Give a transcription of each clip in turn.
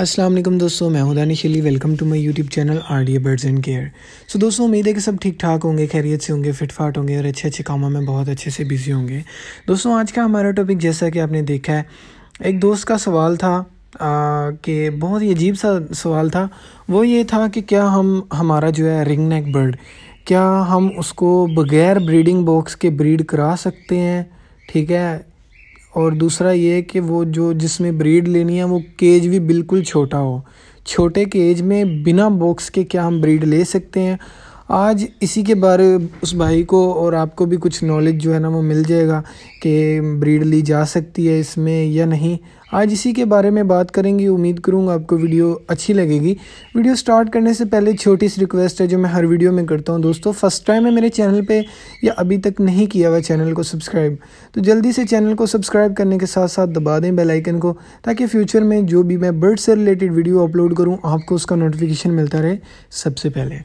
अस्सलाम वालेकुम दोस्तों मैं हूं Danish Ali welcome to my YouTube channel R D birds and care so दोस्तों उम्मीद है कि सब ठीक ठाक होंगे खैरियत से होंगे फिट फाट होंगे और अच्छे अच्छे कामों में बहुत अच्छे से बिजी होंगे दोस्तों आज का हमारा टॉपिक जैसा कि आपने देखा है एक दोस्त का सवाल था कि बहुत ही अजीब सा सवाल था वो ये था कि क्या हम हमारा जो है रिंग नेक बर्ड क्या हम उसको बगैर ब्रीडिंग बॉक्स के ब्रीड करा सकते हैं ठीक है और दूसरा ये है कि वो जो जिसमें ब्रीड लेनी है वो केज भी बिल्कुल छोटा हो छोटे केज में बिना बॉक्स के क्या हम ब्रीड ले सकते हैं आज इसी के बारे उस भाई को और आपको भी कुछ नॉलेज जो है ना वो मिल जाएगा कि ब्रीड ली जा सकती है इसमें या नहीं आज इसी के बारे में बात करेंगे उम्मीद करूँगा आपको वीडियो अच्छी लगेगी वीडियो स्टार्ट करने से पहले छोटी सी रिक्वेस्ट है जो मैं हर वीडियो में करता हूँ दोस्तों फर्स्ट टाइम है मेरे चैनल पे या अभी तक नहीं किया हुआ चैनल को सब्सक्राइब तो जल्दी से चैनल को सब्सक्राइब करने के साथ साथ दबा दें बेलाइकन को ताकि फ्यूचर में जो भी मैं बर्ड से रिलेटेड वीडियो अपलोड करूँ आपको उसका नोटिफिकेशन मिलता रहे सबसे पहले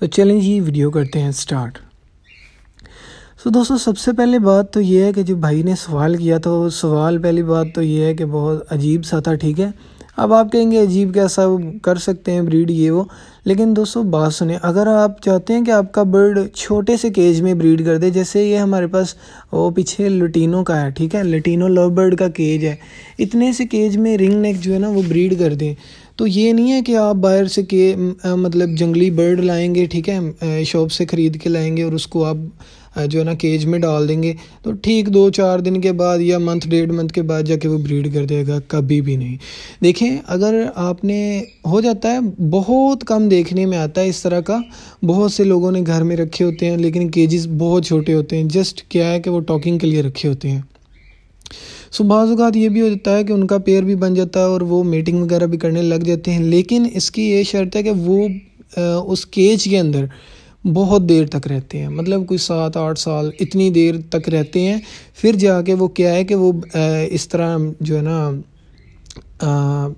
तो चलें जी वीडियो करते हैं स्टार्ट तो दोस्तों सबसे पहले बात तो ये है कि जो भाई ने सवाल किया तो सवाल पहली बात तो ये है कि बहुत अजीब सा था ठीक है अब आप कहेंगे अजीब कैसा कर सकते हैं ब्रीड ये वो लेकिन दोस्तों बात सुने अगर आप चाहते हैं कि आपका बर्ड छोटे से केज में ब्रीड कर दे जैसे ये हमारे पास वो पीछे लुटीनो का है ठीक है लटीनो लव बर्ड का केज है इतने से केज में रिंग नेक जो है ना वो ब्रीड कर दें तो ये नहीं है कि आप बाहर से के मतलब जंगली बर्ड लाएंगे ठीक है शॉप से ख़रीद के लाएंगे और उसको आप जो है ना केज में डाल देंगे तो ठीक दो चार दिन के बाद या मंथ डेढ़ मंथ के बाद जाके वो ब्रीड कर देगा कभी भी नहीं देखें अगर आपने हो जाता है बहुत कम देखने में आता है इस तरह का बहुत से लोगों ने घर में रखे होते हैं लेकिन केजेस बहुत छोटे होते हैं जस्ट क्या है कि वो टॉकिंग के लिए रखे होते हैं सो बाज़ात ये भी हो जाता है कि उनका पेयर भी बन जाता है और वो मीटिंग वगैरह भी करने लग जाते हैं लेकिन इसकी ये शर्त है कि वो उस केज के अंदर बहुत देर तक रहते हैं मतलब कोई सात आठ साल इतनी देर तक रहते हैं फिर जाके वो क्या है कि वो इस तरह जो है ना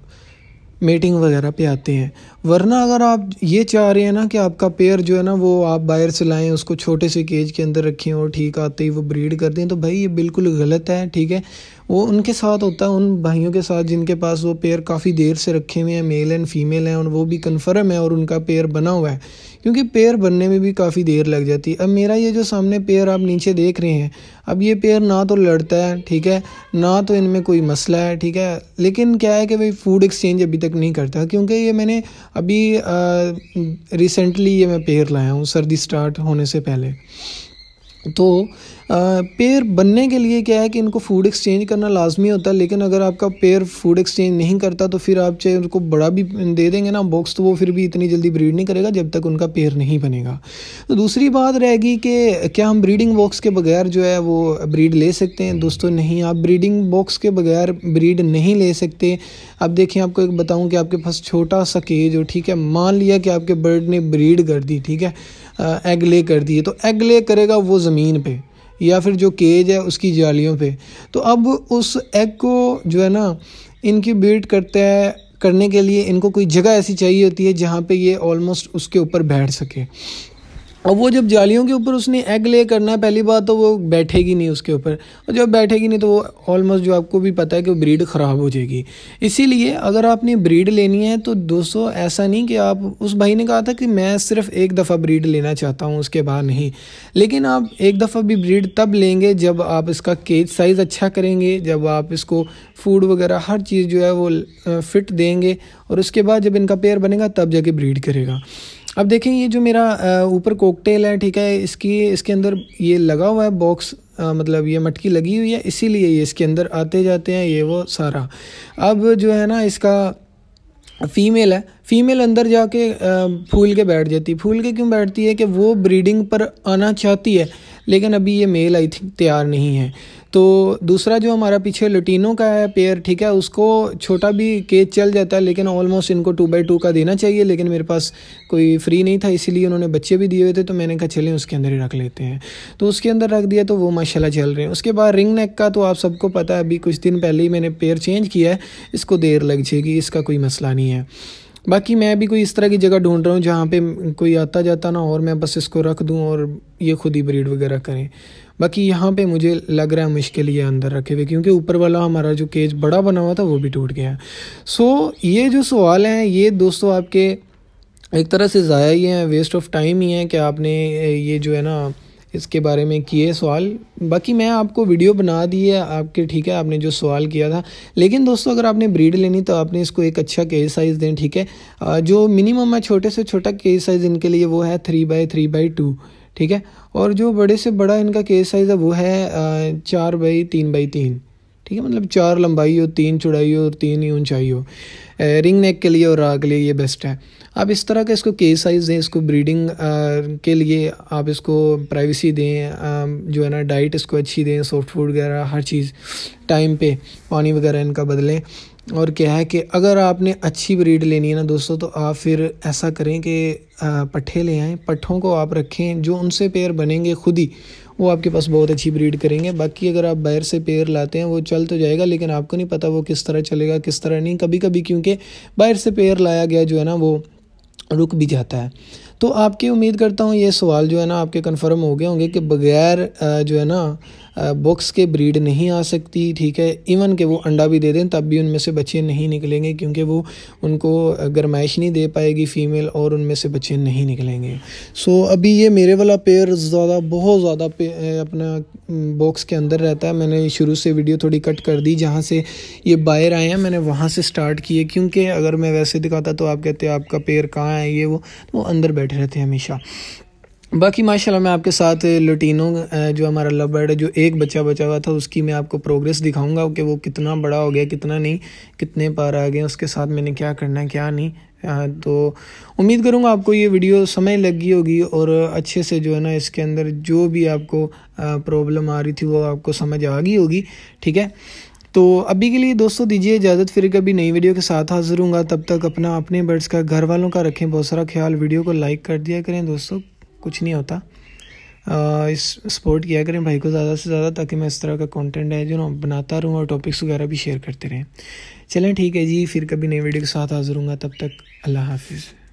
मीटिंग वगैरह पे आते हैं वरना अगर आप ये चाह रहे हैं ना कि आपका पेयर जो है ना वो आप बाहर से लाएं उसको छोटे से केज के अंदर रखें और ठीक आते ही वो ब्रीड कर दें तो भाई ये बिल्कुल गलत है ठीक है वो उनके साथ होता है उन भाइयों के साथ जिनके पास वो पेयर काफ़ी देर से रखे हुए हैं मेल एंड फीमेल हैं और वो भी कन्फर्म है और उनका पेयर बना हुआ है क्योंकि पेयर बनने में भी काफ़ी देर लग जाती है अब मेरा ये जो सामने पेयर आप नीचे देख रहे हैं अब ये पेयर ना तो लड़ता है ठीक है ना तो इनमें कोई मसला है ठीक है लेकिन क्या है कि भाई फूड एक्सचेंज अभी तक नहीं करता क्योंकि ये मैंने अभी रिसेंटली ये मैं पेयर लाया हूँ सर्दी स्टार्ट होने से पहले तो पेयर बनने के लिए क्या है कि इनको फूड एक्सचेंज करना लाजमी होता है लेकिन अगर आपका पेयर फूड एक्सचेंज नहीं करता तो फिर आप चाहे उनको बड़ा भी दे देंगे ना बॉक्स तो वो फिर भी इतनी जल्दी ब्रीड नहीं करेगा जब तक उनका पेयर नहीं बनेगा तो दूसरी बात रहेगी कि क्या हम ब्रीडिंग बॉक्स के बगैर जो है वो ब्रीड ले सकते हैं दोस्तों नहीं आप ब्रीडिंग बॉक्स के बगैर ब्रीड नहीं ले सकते अब देखिए आपको एक बताऊँ कि आपके पास छोटा सा केज हो ठीक है मान लिया कि आपके बर्ड ने ब्रीड कर दी ठीक है एग ले कर दिए तो एग ले करेगा वो ज़मीन पर या फिर जो केज है उसकी जालियों पे तो अब उस एग को जो है ना इनकी बीट करते हैं करने के लिए इनको कोई जगह ऐसी चाहिए होती है जहाँ पे ये ऑलमोस्ट उसके ऊपर बैठ सके अब वो जब जालियों के ऊपर उसने एग ले करना है पहली बात तो वो बैठेगी नहीं उसके ऊपर और जब बैठेगी नहीं तो वो ऑलमोस्ट जो आपको भी पता है कि ब्रीड ख़राब हो जाएगी इसीलिए अगर आपने ब्रीड लेनी है तो दोस्तों ऐसा नहीं कि आप उस भाई ने कहा था कि मैं सिर्फ एक दफ़ा ब्रीड लेना चाहता हूँ उसके बाद नहीं लेकिन आप एक दफ़ा भी ब्रीड तब लेंगे जब आप इसका केज साइज़ अच्छा करेंगे जब आप इसको फूड वगैरह हर चीज़ जो है वो फिट देंगे और उसके बाद जब इनका पेयर बनेगा तब जाके ब्रीड करेगा अब देखें ये जो मेरा ऊपर कोकटेल है ठीक है इसकी इसके अंदर ये लगा हुआ है बॉक्स आ, मतलब ये मटकी लगी हुई है इसीलिए ये इसके अंदर आते जाते हैं ये वो सारा अब जो है ना इसका फीमेल है फीमेल अंदर जाके फूल के बैठ जाती है फूल के क्यों बैठती है कि वो ब्रीडिंग पर आना चाहती है लेकिन अभी ये मेल आई थिंक तैयार नहीं है तो दूसरा जो हमारा पीछे लटीनों का है पेयर ठीक है उसको छोटा भी केज चल जाता है लेकिन ऑलमोस्ट इनको टू बाई टू का देना चाहिए लेकिन मेरे पास कोई फ्री नहीं था इसीलिए उन्होंने बच्चे भी दिए हुए थे तो मैंने कहा चलें उसके अंदर ही रख लेते हैं तो उसके अंदर रख दिया तो वो माशाला चल रहे हैं उसके बाद रिंग नेक का तो आप सबको पता है अभी कुछ दिन पहले ही मैंने पेयर चेंज किया है इसको देर लग जाएगी इसका कोई मसला नहीं है बाकी मैं भी कोई इस तरह की जगह ढूंढ रहा हूँ जहाँ पे कोई आता जाता ना और मैं बस इसको रख दूँ और ये खुद ही ब्रीड वगैरह करें बाकी यहाँ पे मुझे लग रहा है मुश्किल ये अंदर रखे हुए क्योंकि ऊपर वाला हमारा जो केज बड़ा बना हुआ था वो भी टूट गया सो so, ये जो सवाल हैं ये दोस्तों आपके एक तरह से ज़ाया ही हैं वेस्ट ऑफ टाइम ही है कि आपने ये जो है ना इसके बारे में किए सवाल बाकी मैं आपको वीडियो बना दी है आपके ठीक है आपने जो सवाल किया था लेकिन दोस्तों अगर आपने ब्रीड लेनी तो आपने इसको एक अच्छा केज साइज़ दें ठीक है जो मिनिमम है छोटे से छोटा केज साइज़ इनके लिए वो है three by three by two ठीक है और जो बड़े से बड़ा इनका केज साइज़ है वो है चार बाई तीन बाई तीन ठीक है मतलब चार लंबाई हो तीन चौड़ाई हो और तीन ही ऊंचाई हो रिंग नेक के लिए और राह के लिए ये बेस्ट है आप इस तरह का इसको केस साइज़ दें इसको ब्रीडिंग के लिए आप इसको प्राइवेसी दें आ, जो है ना डाइट इसको अच्छी दें सॉफ्ट फूड वगैरह हर चीज़ टाइम पे पानी वगैरह इनका बदलें और क्या है कि अगर आपने अच्छी ब्रीड लेनी है ना दोस्तों तो आप फिर ऐसा करें कि पट्ठे ले आएँ पट्ठों को आप रखें जो उनसे पेयर बनेंगे खुद ही वो आपके पास बहुत अच्छी ब्रीड करेंगे बाकी अगर आप बाहर से पेयर लाते हैं वो चल तो जाएगा लेकिन आपको नहीं पता वो किस तरह चलेगा किस तरह नहीं कभी कभी क्योंकि बाहर से पेयर लाया गया जो है ना वो रुक भी जाता है तो आपकी उम्मीद करता हूँ ये सवाल जो है ना आपके कन्फर्म हो गए होंगे कि बगैर जो है ना बॉक्स के ब्रीड नहीं आ सकती ठीक है इवन कि वो अंडा भी दे दें तब भी उनमें से बच्चे नहीं निकलेंगे क्योंकि वो उनको गरमाइश नहीं दे पाएगी फ़ीमेल और उनमें से बच्चे नहीं निकलेंगे सो so, अभी ये मेरे वाला पेयर ज़्यादा बहुत ज़्यादा अपना बॉक्स के अंदर रहता है मैंने शुरू से वीडियो थोड़ी कट कर दी जहाँ से ये बायर आए हैं मैंने वहाँ से स्टार्ट किए क्योंकि अगर मैं वैसे दिखाता तो आप कहते आपका पेयर कहाँ है ये वो तो वो अंदर बैठे रहते हैं हमेशा बाकी माशाल्लाह मैं आपके साथ लटीनो जो हमारा लव बर्ड है जो एक बच्चा बचा हुआ था उसकी मैं आपको प्रोग्रेस दिखाऊंगा कि वो कितना बड़ा हो गया कितना नहीं कितने पार आ गए उसके साथ मैंने क्या करना है क्या नहीं तो उम्मीद करूंगा आपको ये वीडियो समय लगी होगी और अच्छे से जो है ना इसके अंदर जो भी आपको प्रॉब्लम आ रही थी वो आपको समझ आ गई होगी ठीक है तो अभी के लिए दोस्तों दीजिए इजाज़त फिर कभी नई वीडियो के साथ हाजिर हूँ तब तक अपना अपने बर्ड्स का घर वालों का रखें बहुत सारा ख्याल वीडियो को लाइक कर दिया करें दोस्तों कुछ नहीं होता इस सपोर्ट किया करें भाई को ज़्यादा से ज़्यादा ताकि मैं इस तरह का कंटेंट है जो ना बनाता रहूँ और टॉपिक्स वगैरह भी शेयर करते रहें चलें ठीक है जी फिर कभी नई वीडियो के साथ हाजिर हूँगा तब तक अल्लाह हाफिज़